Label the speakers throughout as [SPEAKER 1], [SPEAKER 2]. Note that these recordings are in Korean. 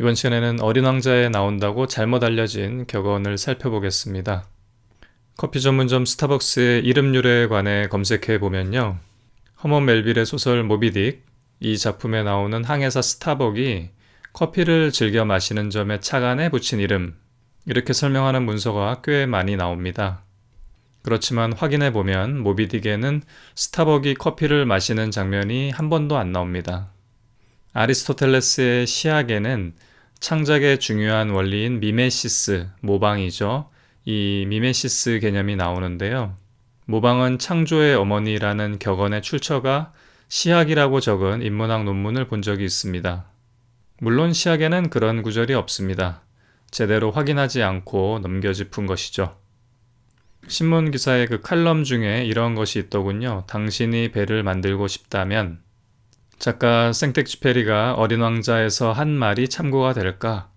[SPEAKER 1] 이번 시간에는 어린 왕자에 나온다고 잘못 알려진 격언을 살펴보겠습니다. 커피 전문점 스타벅스의 이름 유래에 관해 검색해 보면요. 허먼 멜빌의 소설 모비딕, 이 작품에 나오는 항해사 스타벅이 커피를 즐겨 마시는 점의 착안에 붙인 이름, 이렇게 설명하는 문서가 꽤 많이 나옵니다. 그렇지만 확인해 보면 모비딕에는 스타벅이 커피를 마시는 장면이 한 번도 안 나옵니다. 아리스토텔레스의 시학에는 창작의 중요한 원리인 미메시스, 모방이죠. 이 미메시스 개념이 나오는데요. 모방은 창조의 어머니라는 격언의 출처가 시학이라고 적은 인문학 논문을 본 적이 있습니다. 물론 시학에는 그런 구절이 없습니다. 제대로 확인하지 않고 넘겨짚은 것이죠. 신문 기사의 그 칼럼 중에 이런 것이 있더군요. 당신이 배를 만들고 싶다면 작가 생텍쥐페리가 어린 왕자에서 한 말이 참고가 될까?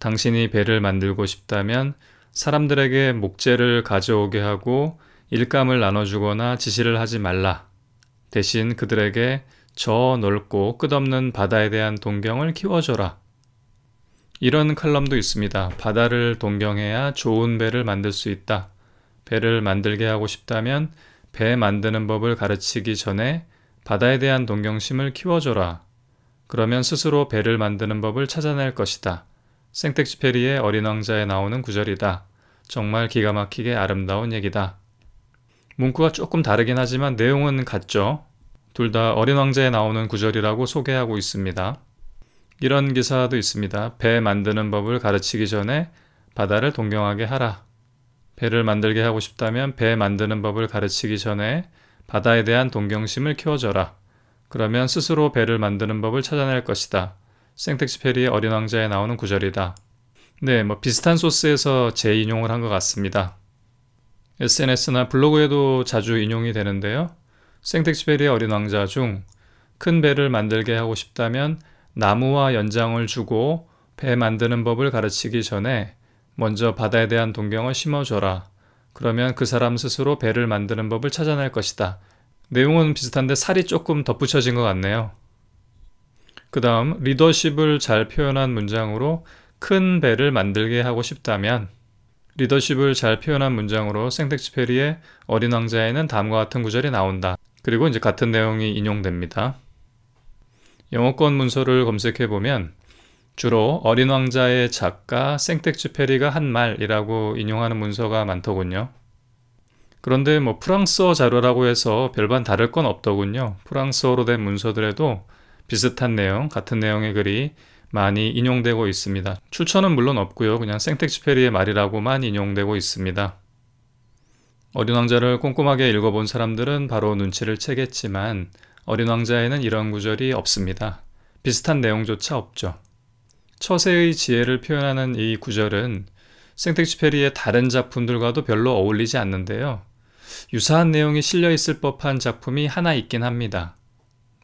[SPEAKER 1] 당신이 배를 만들고 싶다면 사람들에게 목재를 가져오게 하고 일감을 나눠주거나 지시를 하지 말라. 대신 그들에게 저 넓고 끝없는 바다에 대한 동경을 키워줘라. 이런 칼럼도 있습니다. 바다를 동경해야 좋은 배를 만들 수 있다. 배를 만들게 하고 싶다면 배 만드는 법을 가르치기 전에 바다에 대한 동경심을 키워줘라. 그러면 스스로 배를 만드는 법을 찾아낼 것이다. 생텍쥐페리의 어린 왕자에 나오는 구절이다. 정말 기가 막히게 아름다운 얘기다. 문구가 조금 다르긴 하지만 내용은 같죠. 둘 다 어린 왕자에 나오는 구절이라고 소개하고 있습니다. 이런 기사도 있습니다. 배 만드는 법을 가르치기 전에 바다를 동경하게 하라. 배를 만들게 하고 싶다면 배 만드는 법을 가르치기 전에 바다에 대한 동경심을 키워줘라. 그러면 스스로 배를 만드는 법을 찾아낼 것이다. 생텍쥐페리의 어린 왕자에 나오는 구절이다. 네, 뭐 비슷한 소스에서 재인용을 한 것 같습니다. SNS나 블로그에도 자주 인용이 되는데요. 생텍쥐페리의 어린 왕자 중 큰 배를 만들게 하고 싶다면 나무와 연장을 주고 배 만드는 법을 가르치기 전에 먼저 바다에 대한 동경을 심어줘라. 그러면 그 사람 스스로 배를 만드는 법을 찾아낼 것이다. 내용은 비슷한데 살이 조금 덧붙여진 것 같네요. 그 다음 리더십을 잘 표현한 문장으로 큰 배를 만들게 하고 싶다면 리더십을 잘 표현한 문장으로 생텍쥐페리의 어린 왕자에는 다음과 같은 구절이 나온다. 그리고 이제 같은 내용이 인용됩니다. 영어권 문서를 검색해 보면 주로 어린 왕자의 작가 생텍쥐페리가 한 말이라고 인용하는 문서가 많더군요. 그런데 뭐 프랑스어 자료라고 해서 별반 다를 건 없더군요. 프랑스어로 된 문서들에도 비슷한 내용, 같은 내용의 글이 많이 인용되고 있습니다. 출처는 물론 없고요. 그냥 생텍쥐페리의 말이라고만 인용되고 있습니다. 어린 왕자를 꼼꼼하게 읽어본 사람들은 바로 눈치를 채겠지만 어린 왕자에는 이런 구절이 없습니다. 비슷한 내용조차 없죠. 처세의 지혜를 표현하는 이 구절은 생텍쥐페리의 다른 작품들과도 별로 어울리지 않는데요. 유사한 내용이 실려 있을 법한 작품이 하나 있긴 합니다.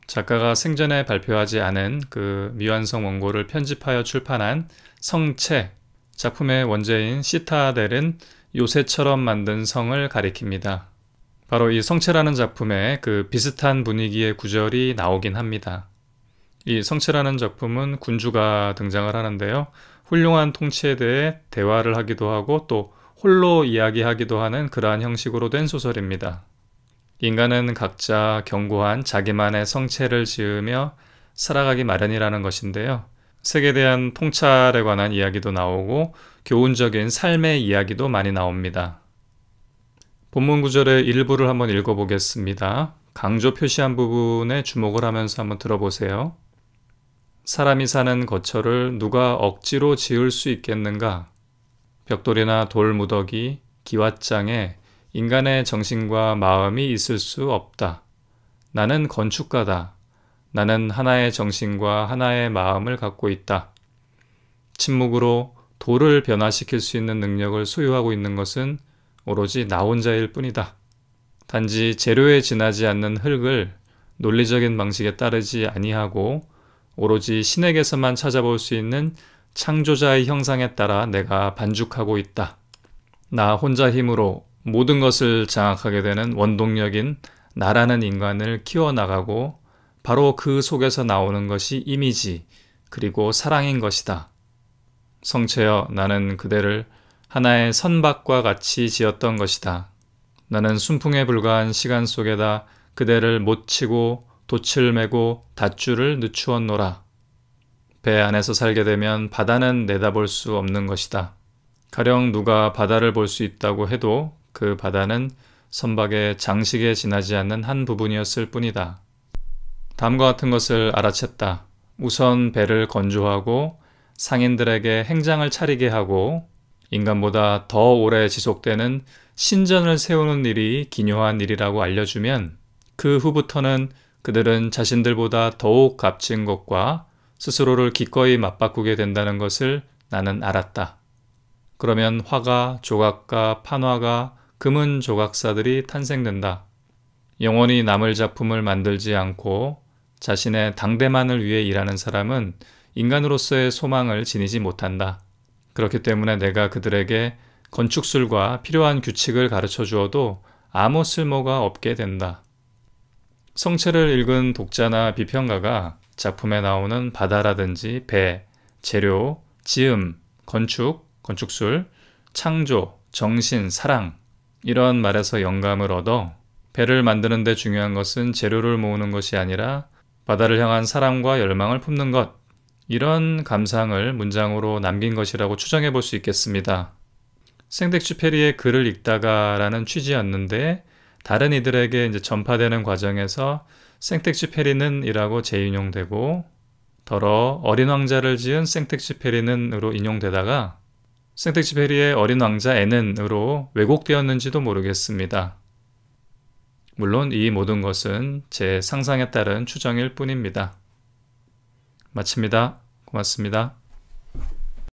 [SPEAKER 1] 작가가 생전에 발표하지 않은 그 미완성 원고를 편집하여 출판한 성체 작품의 원제인 시타델은 요새처럼 만든 성을 가리킵니다. 바로 이 성체라는 작품에 그 비슷한 분위기의 구절이 나오긴 합니다. 이 성체라는 작품은 군주가 등장을 하는데요. 훌륭한 통치에 대해 대화를 하기도 하고 또 홀로 이야기하기도 하는 그러한 형식으로 된 소설입니다. 인간은 각자 견고한 자기만의 성체를 지으며 살아가기 마련이라는 것인데요. 색에 대한 통찰에 관한 이야기도 나오고 교훈적인 삶의 이야기도 많이 나옵니다. 본문 구절의 일부를 한번 읽어보겠습니다. 강조 표시한 부분에 주목을 하면서 한번 들어보세요. 사람이 사는 거처를 누가 억지로 지을 수 있겠는가? 벽돌이나 돌 무더기, 기왓장에 인간의 정신과 마음이 있을 수 없다. 나는 건축가다. 나는 하나의 정신과 하나의 마음을 갖고 있다. 침묵으로 돌을 변화시킬 수 있는 능력을 소유하고 있는 것은 오로지 나 혼자일 뿐이다. 단지 재료에 지나지 않는 흙을 논리적인 방식에 따르지 아니하고 오로지 신에게서만 찾아볼 수 있는 창조자의 형상에 따라 내가 반죽하고 있다. 나 혼자 힘으로 모든 것을 장악하게 되는 원동력인 나라는 인간을 키워나가고 바로 그 속에서 나오는 것이 이미지 그리고 사랑인 것이다. 성체여 나는 그대를 하나의 선박과 같이 지었던 것이다. 나는 순풍에 불과한 시간 속에다 그대를 못 치고 돛을 메고 닷줄을 늦추었노라. 배 안에서 살게 되면 바다는 내다볼 수 없는 것이다. 가령 누가 바다를 볼 수 있다고 해도 그 바다는 선박의 장식에 지나지 않는 한 부분이었을 뿐이다. 다음과 같은 것을 알아챘다. 우선 배를 건조하고 상인들에게 행장을 차리게 하고 인간보다 더 오래 지속되는 신전을 세우는 일이 기묘한 일이라고 알려주면 그 후부터는 그들은 자신들보다 더욱 값진 것과 스스로를 기꺼이 맞바꾸게 된다는 것을 나는 알았다. 그러면 화가, 조각가, 판화가, 금은 조각사들이 탄생된다. 영원히 남을 작품을 만들지 않고 자신의 당대만을 위해 일하는 사람은 인간으로서의 소망을 지니지 못한다. 그렇기 때문에 내가 그들에게 건축술과 필요한 규칙을 가르쳐 주어도 아무 쓸모가 없게 된다. 성체를 읽은 독자나 비평가가 작품에 나오는 바다라든지 배, 재료, 지음, 건축, 건축술, 창조, 정신, 사랑 이런 말에서 영감을 얻어 배를 만드는 데 중요한 것은 재료를 모으는 것이 아니라 바다를 향한 사랑과 열망을 품는 것 이런 감상을 문장으로 남긴 것이라고 추정해 볼 수 있겠습니다. 생덱슈페리의 글을 읽다가라는 취지였는데 다른 이들에게 이제 전파되는 과정에서 생텍쥐페리는 이라고 재인용되고 더러 어린 왕자를 지은 생텍쥐페리는으로 인용되다가 생텍쥐페리의 어린 왕자 에는으로 왜곡되었는지도 모르겠습니다. 물론 이 모든 것은 제 상상에 따른 추정일 뿐입니다. 마칩니다. 고맙습니다.